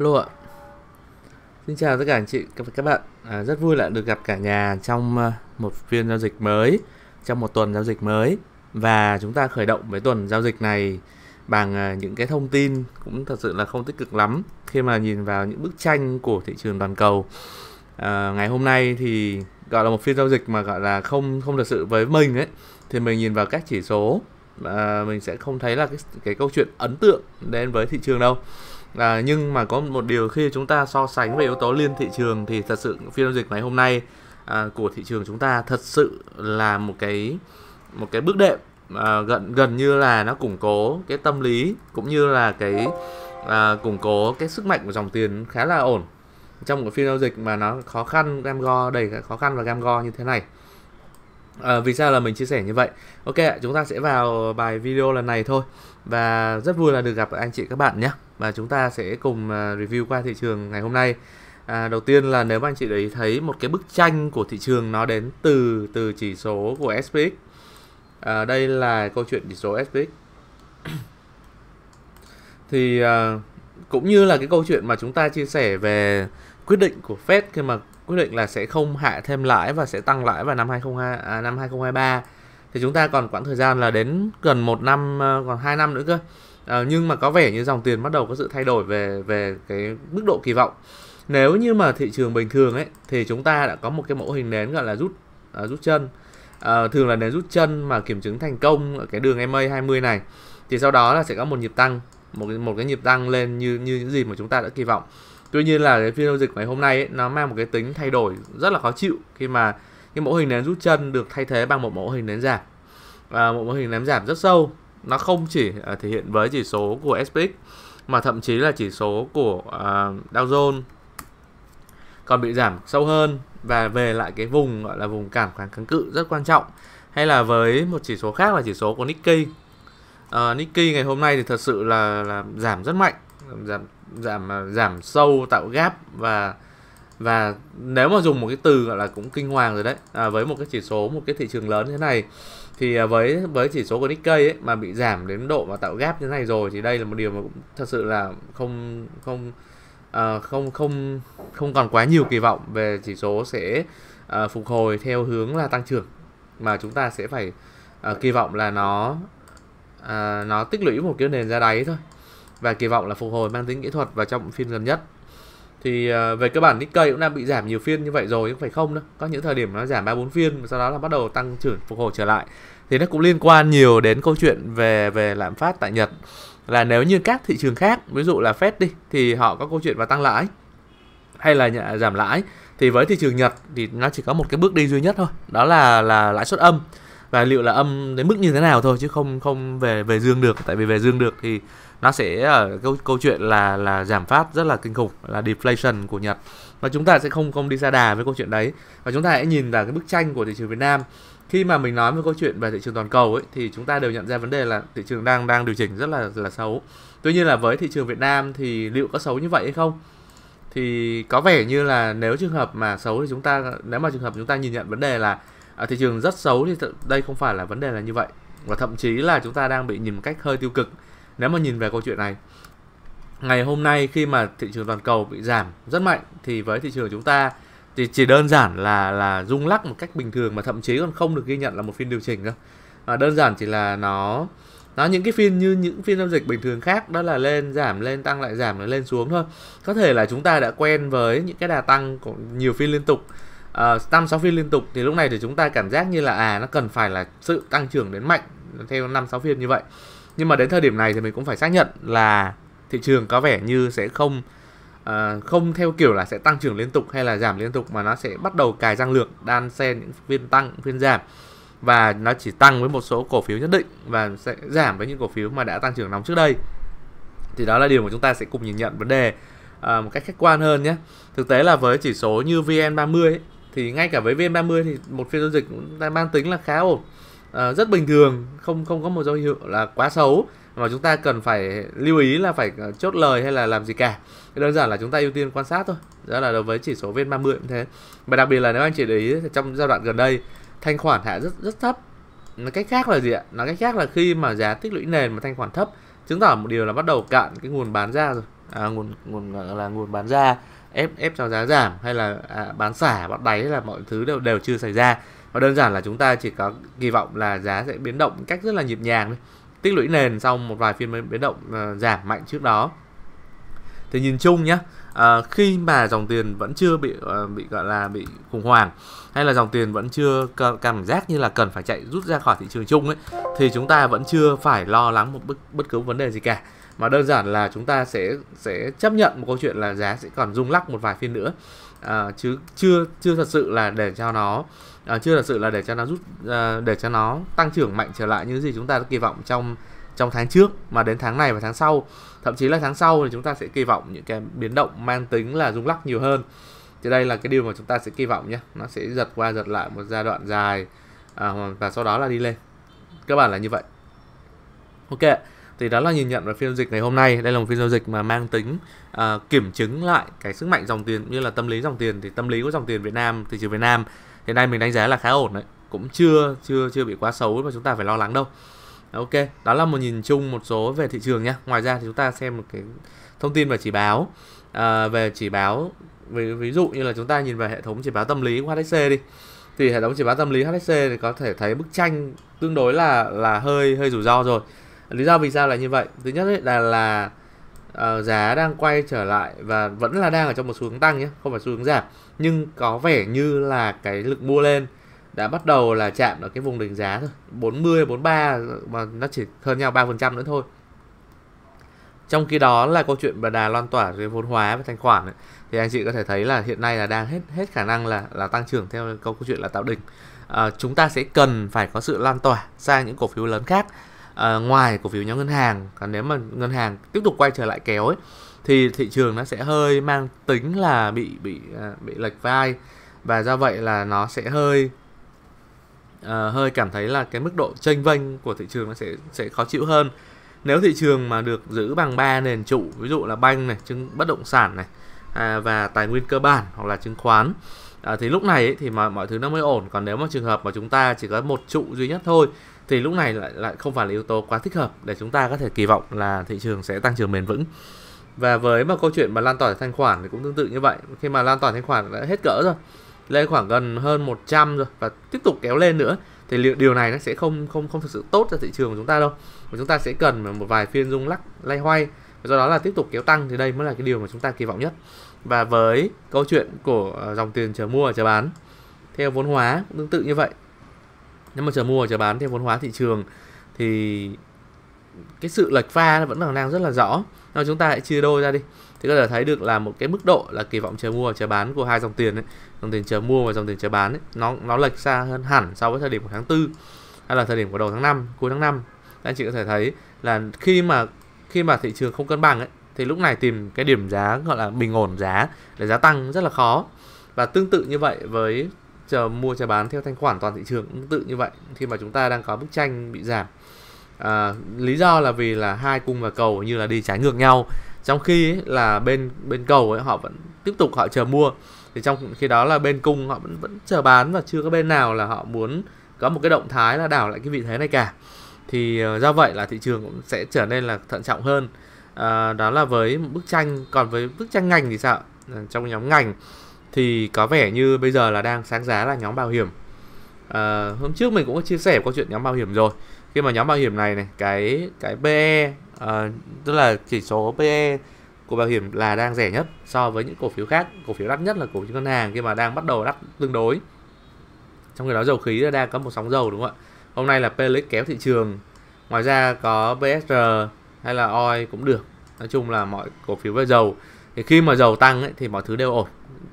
Lô ạ Xin chào tất cả anh chị và các bạn à, Rất vui lại được gặp cả nhà trong ờ, một phiên giao dịch mới Trong một tuần giao dịch mới Và chúng ta khởi động với tuần giao dịch này Bằng ờ, những cái thông tin cũng thật sự là không tích cực lắm Khi mà nhìn vào những bức tranh của thị trường toàn cầu à, Ngày hôm nay thì gọi là một phiên giao dịch mà gọi là không không thật sự với mình ấy Thì mình nhìn vào các chỉ số mà mình sẽ không thấy là cái, cái câu chuyện ấn tượng đến với thị trường đâu À, nhưng mà có một điều khi chúng ta so sánh về yếu tố liên thị trường thì thật sự phiên giao dịch ngày hôm nay à, của thị trường chúng ta thật sự là một cái một cái bước đệm à, gần gần như là nó củng cố cái tâm lý cũng như là cái à, củng cố cái sức mạnh của dòng tiền khá là ổn trong một phiên giao dịch mà nó khó khăn gam go đầy khó khăn và gam go như thế này À, vì sao là mình chia sẻ như vậy ok chúng ta sẽ vào bài video lần này thôi và rất vui là được gặp anh chị các bạn nhé và chúng ta sẽ cùng ờ, review qua thị trường ngày hôm nay à, đầu tiên là nếu mà anh chị đấy thấy một cái bức tranh của thị trường nó đến từ từ chỉ số của SPX à, ờ, đây là câu chuyện chỉ số SPX thì à, cũng như là cái câu chuyện mà chúng ta chia sẻ về quyết định của Fed khi mà quyết định là sẽ không hạ thêm lãi và sẽ tăng lãi vào năm 2022 à, năm 2023 thì chúng ta còn quãng thời gian là đến gần một năm ờ, còn hai năm nữa cơ à, nhưng mà có vẻ như dòng tiền bắt đầu có sự thay đổi về về cái mức độ kỳ vọng nếu như mà thị trường bình thường ấy thì chúng ta đã có một cái mẫu hình nến gọi là rút à, rút chân à, thường là nến rút chân mà kiểm chứng thành công ở cái đường MA 20 này thì sau đó là sẽ có một nhịp tăng một cái một cái nhịp tăng lên như như những gì mà chúng ta đã kỳ vọng tuy nhiên là cái phiên giao dịch ngày hôm nay ấy, nó mang một cái tính thay đổi rất là khó chịu khi mà cái mẫu hình nến rút chân được thay thế bằng một mẫu hình nến giảm và một mẫu hình nến giảm rất sâu nó không chỉ à, thể hiện với chỉ số của SPX mà thậm chí là chỉ số của uh, Dow Jones còn bị giảm sâu hơn và về lại cái vùng gọi là vùng cảm kháng kháng cự rất quan trọng hay là với một chỉ số khác là chỉ số của Nikkei uh, ờ, Nikkei ngày hôm nay thì thật sự là, là giảm rất mạnh giảm giảm à, giảm sâu tạo gap và và nếu mà dùng một cái từ gọi là cũng kinh hoàng rồi đấy à, với một cái chỉ số một cái thị trường lớn như thế này thì à, với với chỉ số của Nikkei ấy, mà bị giảm đến độ mà tạo gap như thế này rồi thì đây là một điều mà cũng thật sự là không không à, không không không còn quá nhiều kỳ vọng về chỉ số sẽ à, phục hồi theo hướng là tăng trưởng mà chúng ta sẽ phải à, kỳ vọng là nó à, nó tích lũy một cái nền ra đáy thôi và kỳ vọng là phục hồi mang tính kỹ thuật và trong phiên gần nhất thì à, về cơ bản Nikkei cũng đang bị giảm nhiều phiên như vậy rồi nhưng phải không đâu có những thời điểm nó giảm ba bốn phiên sau đó là bắt đầu tăng trưởng phục hồi trở lại thì nó cũng liên quan nhiều đến câu chuyện về về lạm phát tại Nhật là nếu như các thị trường khác ví dụ là Fed đi thì họ có câu chuyện và tăng lãi hay là giảm lãi thì với thị trường Nhật thì nó chỉ có một cái bước đi duy nhất thôi đó là là lãi suất âm và liệu là âm đến mức như thế nào thôi chứ không không về về dương được tại vì về dương được thì nó sẽ ở ờ, câu câu chuyện là là giảm phát rất là kinh khủng là deflation của Nhật và chúng ta sẽ không không đi xa đà với câu chuyện đấy và chúng ta hãy nhìn vào cái bức tranh của thị trường Việt Nam khi mà mình nói về câu chuyện về thị trường toàn cầu ấy thì chúng ta đều nhận ra vấn đề là thị trường đang đang điều chỉnh rất là là xấu tuy nhiên là với thị trường Việt Nam thì liệu có xấu như vậy hay không thì có vẻ như là nếu trường hợp mà xấu thì chúng ta nếu mà trường hợp chúng ta nhìn nhận vấn đề là à, thị trường rất xấu thì đây không phải là vấn đề là như vậy và thậm chí là chúng ta đang bị nhìn một cách hơi tiêu cực nếu mà nhìn về câu chuyện này ngày hôm nay khi mà thị trường toàn cầu bị giảm rất mạnh thì với thị trường chúng ta thì chỉ đơn giản là là rung lắc một cách bình thường mà thậm chí còn không được ghi nhận là một phiên điều chỉnh đâu à, đơn giản chỉ là nó nó những cái phiên như những phiên giao dịch bình thường khác đó là lên giảm lên tăng lại giảm lại lên xuống thôi có thể là chúng ta đã quen với những cái đà tăng của nhiều phiên liên tục Ờ, năm uh, sáu phiên liên tục thì lúc này thì chúng ta cảm giác như là à nó cần phải là sự tăng trưởng đến mạnh theo năm sáu phiên như vậy nhưng mà đến thời điểm này thì mình cũng phải xác nhận là thị trường có vẻ như sẽ không uh, không theo kiểu là sẽ tăng trưởng liên tục hay là giảm liên tục mà nó sẽ bắt đầu cài răng lược đan xen những phiên tăng phiên giảm và nó chỉ tăng với một số cổ phiếu nhất định và sẽ giảm với những cổ phiếu mà đã tăng trưởng nóng trước đây thì đó là điều mà chúng ta sẽ cùng nhìn nhận vấn đề uh, một cách khách quan hơn nhé thực tế là với chỉ số như vn 30 mươi thì ngay cả với VN30 thì một phiên giao dịch đang mang tính là khá ổn à, rất bình thường không không có một dấu hiệu là quá xấu mà chúng ta cần phải lưu ý là phải ờ, chốt lời hay là làm gì cả đơn giản là chúng ta ưu tiên quan sát thôi đó là đối với chỉ số VN30 cũng thế và đặc biệt là nếu anh chị để ý trong giai đoạn gần đây thanh khoản hạ rất rất thấp nói cách khác là gì ạ nói cách khác là khi mà giá tích lũy nền mà thanh khoản thấp chứng tỏ một điều là bắt đầu cạn cái nguồn bán ra rồi à, nguồn nguồn là nguồn bán ra ép ép cho giá giảm hay là à, bán xả bọn đáy là mọi thứ đều đều chưa xảy ra và đơn giản là chúng ta chỉ có kỳ vọng là giá sẽ biến động cách rất là nhịp nhàng thôi tích lũy nền sau một vài phiên biến động à, giảm mạnh trước đó thì nhìn chung nhá à, khi mà dòng tiền vẫn chưa bị à, bị gọi là bị khủng hoảng hay là dòng tiền vẫn chưa cảm giác như là cần phải chạy rút ra khỏi thị trường chung ấy thì chúng ta vẫn chưa phải lo lắng một bất, bất cứ vấn đề gì cả mà đơn giản là chúng ta sẽ sẽ chấp nhận một câu chuyện là giá sẽ còn rung lắc một vài phiên nữa à, chứ chưa chưa thật sự là để cho nó à, chưa thật sự là để cho nó rút à, để cho nó tăng trưởng mạnh trở lại như gì chúng ta đã kỳ vọng trong trong tháng trước mà đến tháng này và tháng sau thậm chí là tháng sau thì chúng ta sẽ kỳ vọng những cái biến động mang tính là rung lắc nhiều hơn thì đây là cái điều mà chúng ta sẽ kỳ vọng nhé nó sẽ giật qua giật lại một giai đoạn dài à, và sau đó là đi lên cơ bản là như vậy ok thì đó là nhìn nhận về phiên giao dịch ngày hôm nay đây là một phiên giao dịch mà mang tính uh, kiểm chứng lại cái sức mạnh dòng tiền như là tâm lý dòng tiền thì tâm lý của dòng tiền Việt Nam thị trường Việt Nam hiện nay mình đánh giá là khá ổn đấy cũng chưa chưa chưa bị quá xấu mà chúng ta phải lo lắng đâu ok đó là một nhìn chung một số về thị trường nhé ngoài ra thì chúng ta xem một cái thông tin về chỉ báo à, về chỉ báo ví, ví dụ như là chúng ta nhìn về hệ thống chỉ báo tâm lý của HSC đi thì hệ thống chỉ báo tâm lý HSC thì có thể thấy bức tranh tương đối là là hơi hơi rủi ro rồi lý do vì sao là như vậy thứ nhất ấy là là uh, giá đang quay trở lại và vẫn là đang ở trong một xu hướng tăng nhé không phải xu hướng giảm nhưng có vẻ như là cái lực mua lên đã bắt đầu là chạm ở cái vùng đỉnh giá thôi 40 43 mà nó chỉ hơn nhau 3% nữa thôi trong khi đó là câu chuyện bà đà loan tỏa về vốn hóa và thanh khoản ấy. thì anh chị có thể thấy là hiện nay là đang hết hết khả năng là là tăng trưởng theo câu, câu chuyện là tạo đỉnh à, chúng ta sẽ cần phải có sự lan tỏa sang những cổ phiếu lớn khác uh, ngoài cổ phiếu nhóm ngân hàng còn nếu mà ngân hàng tiếp tục quay trở lại kéo ấy thì thị trường nó sẽ hơi mang tính là bị bị uh, bị lệch vai và do vậy là nó sẽ hơi uh, hơi cảm thấy là cái mức độ tranh vênh của thị trường nó sẽ sẽ khó chịu hơn nếu thị trường mà được giữ bằng ba nền trụ ví dụ là banh này chứng bất động sản này à, và tài nguyên cơ bản hoặc là chứng khoán à, thì lúc này ấy, thì mà mọi thứ nó mới ổn còn nếu mà trường hợp mà chúng ta chỉ có một trụ duy nhất thôi thì lúc này lại lại không phải là yếu tố quá thích hợp để chúng ta có thể kỳ vọng là thị trường sẽ tăng trưởng bền vững và với mà câu chuyện mà lan tỏa thanh khoản thì cũng tương tự như vậy khi mà lan tỏa thanh khoản đã hết cỡ rồi lên khoảng gần hơn 100 rồi và tiếp tục kéo lên nữa thì liệu điều này nó sẽ không không không thực sự tốt cho thị trường của chúng ta đâu và chúng ta sẽ cần một vài phiên rung lắc lay hoay và do đó là tiếp tục kéo tăng thì đây mới là cái điều mà chúng ta kỳ vọng nhất và với câu chuyện của ờ, dòng tiền chờ mua và chờ bán theo vốn hóa tương tự như vậy nếu mà chờ mua và chờ bán theo vốn hóa thị trường thì cái sự lệch pha vẫn còn đang rất là rõ Nào chúng ta hãy chia đôi ra đi thì có thể thấy được là một cái mức độ là kỳ vọng chờ mua và chờ bán của hai dòng tiền ấy. dòng tiền chờ mua và dòng tiền chờ bán ấy, nó nó lệch xa hơn hẳn so với thời điểm của tháng tư hay là thời điểm của đầu tháng 5, cuối tháng 5 anh chị có thể thấy là khi mà khi mà thị trường không cân bằng ấy thì lúc này tìm cái điểm giá gọi là bình ổn giá để giá tăng rất là khó và tương tự như vậy với chờ mua chờ bán theo thanh khoản toàn thị trường cũng tự như vậy khi mà chúng ta đang có bức tranh bị giảm à, lý do là vì là hai cung và cầu như là đi trái ngược nhau trong khi ấy, là bên bên cầu ấy họ vẫn tiếp tục họ chờ mua thì trong khi đó là bên cung họ vẫn vẫn chờ bán và chưa có bên nào là họ muốn có một cái động thái là đảo lại cái vị thế này cả thì ờ, do vậy là thị trường cũng sẽ trở nên là thận trọng hơn à, đó là với bức tranh còn với bức tranh ngành thì sao ờ, trong nhóm ngành thì có vẻ như bây giờ là đang sáng giá là nhóm bảo hiểm à, hôm trước mình cũng có chia sẻ câu chuyện nhóm bảo hiểm rồi khi mà nhóm bảo hiểm này này cái cái PE à, ờ, tức là chỉ số PE của bảo hiểm là đang rẻ nhất so với những cổ phiếu khác cổ phiếu đắt nhất là cổ phiếu ngân hàng khi mà đang bắt đầu đắt tương đối trong khi đó dầu khí đang có một sóng dầu đúng không ạ hôm nay là Pelix kéo thị trường ngoài ra có BSR e hay là oil e cũng được nói chung là mọi cổ phiếu về dầu thì khi mà dầu tăng ấy, thì mọi thứ đều ổn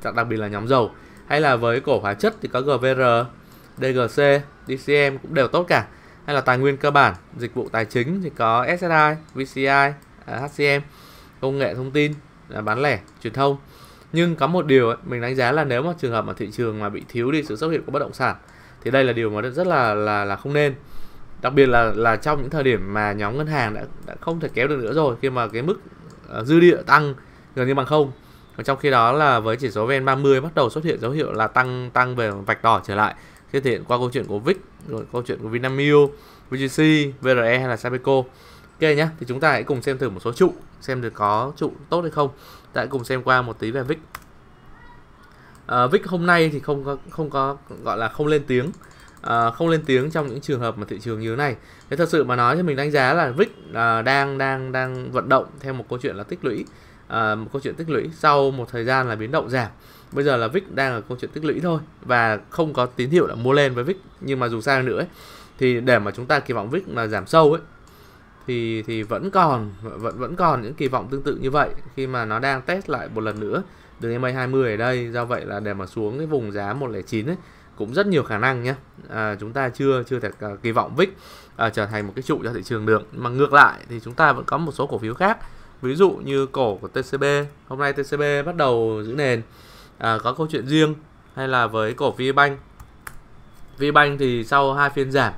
Dạ, đặc biệt là nhóm dầu hay là với cổ hóa chất thì có GVR, DGC, DCM cũng đều tốt cả hay là tài nguyên cơ bản, dịch vụ tài chính thì có SSI, VCI, à, HCM, công nghệ thông tin, à, bán lẻ, truyền thông. Nhưng có một điều ấy, mình đánh giá là nếu mà trường hợp mà thị trường mà bị thiếu đi sự xuất hiện của bất động sản thì đây là điều mà rất là là là không nên. Đặc biệt là là trong những thời điểm mà nhóm ngân hàng đã, đã không thể kéo được nữa rồi khi mà cái mức à, dư địa tăng gần như bằng không còn trong khi đó là với chỉ số VN30 bắt đầu xuất hiện dấu hiệu là tăng tăng về vạch đỏ trở lại khi thể hiện qua câu chuyện của VIX, rồi câu chuyện của Vinamilk, VGC, VRE hay là Sabeco. Ok nhá, thì chúng ta hãy cùng xem thử một số trụ, xem được có trụ tốt hay không. Ta hãy cùng xem qua một tí về VIX. À, ờ, VIX hôm nay thì không có không có gọi là không lên tiếng. À, không lên tiếng trong những trường hợp mà thị trường như thế này. Thế thật sự mà nói thì mình đánh giá là VIX à, ờ, đang đang đang vận động theo một câu chuyện là tích lũy. Ờ, một câu chuyện tích lũy sau một thời gian là biến động giảm bây giờ là VIX đang ở câu chuyện tích lũy thôi và không có tín hiệu là mua lên với VIX nhưng mà dù sao nữa ấy, thì để mà chúng ta kỳ vọng VIX mà giảm sâu ấy thì thì vẫn còn vẫn vẫn còn những kỳ vọng tương tự như vậy khi mà nó đang test lại một lần nữa đường EMA 20 ở đây do vậy là để mà xuống cái vùng giá 109 ấy cũng rất nhiều khả năng nhé à, chúng ta chưa chưa thể à, kỳ vọng VIX à, trở thành một cái trụ cho thị trường được mà ngược lại thì chúng ta vẫn có một số cổ phiếu khác ví dụ như cổ của TCB hôm nay TCB bắt đầu giữ nền à, có câu chuyện riêng hay là với cổ VBank VBank thì sau hai phiên giảm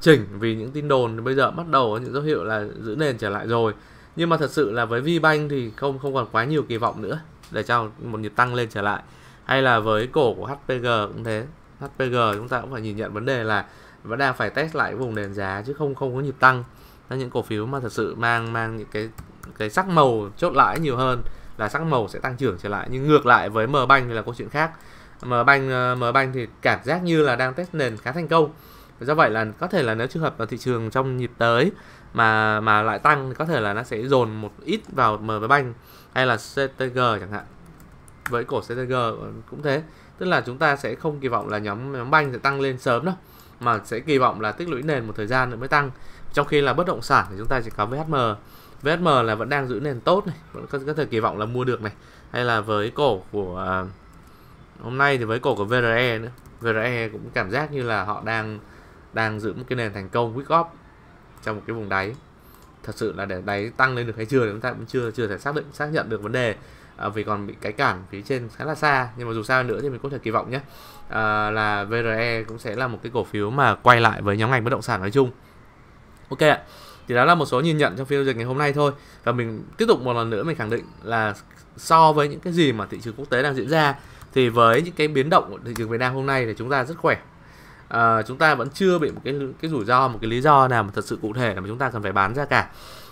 chỉnh vì những tin đồn bây giờ bắt đầu có những dấu hiệu là giữ nền trở lại rồi nhưng mà thật sự là với VBank thì không không còn quá nhiều kỳ vọng nữa để cho một nhịp tăng lên trở lại hay là với cổ của HPG cũng thế HPG chúng ta cũng phải nhìn nhận vấn đề là vẫn đang phải test lại vùng nền giá chứ không không có nhịp tăng là những cổ phiếu mà thật sự mang mang những cái cái sắc màu chốt lãi nhiều hơn là sắc màu sẽ tăng trưởng trở lại nhưng ngược lại với M Bank thì là câu chuyện khác M Bank ờ, M Bank thì cảm giác như là đang test nền khá thành công do vậy là có thể là nếu trường hợp là thị trường trong nhịp tới mà mà lại tăng thì có thể là nó sẽ dồn một ít vào M Bank hay là CTG chẳng hạn với cổ CTG cũng thế tức là chúng ta sẽ không kỳ vọng là nhóm nhóm banh sẽ tăng lên sớm đâu mà sẽ kỳ vọng là tích lũy nền một thời gian nữa mới tăng trong khi là bất động sản thì chúng ta chỉ có VHM VSM là vẫn đang giữ nền tốt này vẫn có, có thể kỳ vọng là mua được này hay là với cổ của uh, hôm nay thì với cổ của VRE nữa VRE cũng cảm giác như là họ đang đang giữ một cái nền thành công week off trong một cái vùng đáy thật sự là để đáy tăng lên được hay chưa thì chúng ta cũng chưa chưa thể xác định xác nhận được vấn đề à, vì còn bị cái cản phía trên khá là xa nhưng mà dù sao nữa thì mình cũng thể kỳ vọng nhé à, là VRE cũng sẽ là một cái cổ phiếu mà quay lại với nhóm ngành bất động sản nói chung ok ạ thì đó là một số nhìn nhận trong phiên giao dịch ngày hôm nay thôi và mình tiếp tục một lần nữa mình khẳng định là so với những cái gì mà thị trường quốc tế đang diễn ra thì với những cái biến động của thị trường Việt Nam hôm nay thì chúng ta rất khỏe à, chúng ta vẫn chưa bị một cái cái rủi ro một cái lý do nào mà thật sự cụ thể là mà chúng ta cần phải bán ra cả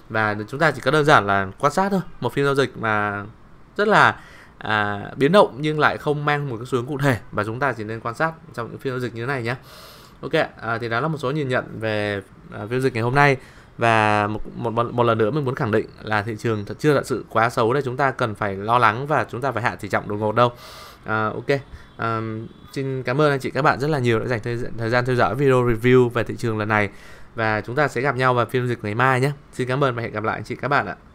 và chúng ta chỉ có đơn giản là quan sát thôi một phiên giao dịch mà rất là à, biến động nhưng lại không mang một cái xu hướng cụ thể và chúng ta chỉ nên quan sát trong những phiên giao dịch như thế này nhé ok à, thì đó là một số nhìn nhận về à, phiên giao dịch ngày hôm nay và một, một một lần nữa mình muốn khẳng định là thị trường thật chưa thật sự quá xấu để chúng ta cần phải lo lắng và chúng ta phải hạ tỷ trọng đột ngột đâu à, ok à, xin cảm ơn anh chị các bạn rất là nhiều đã dành thời, thời gian theo dõi video review về thị trường lần này và chúng ta sẽ gặp nhau vào phiên dịch ngày mai nhé xin cảm ơn và hẹn gặp lại anh chị các bạn ạ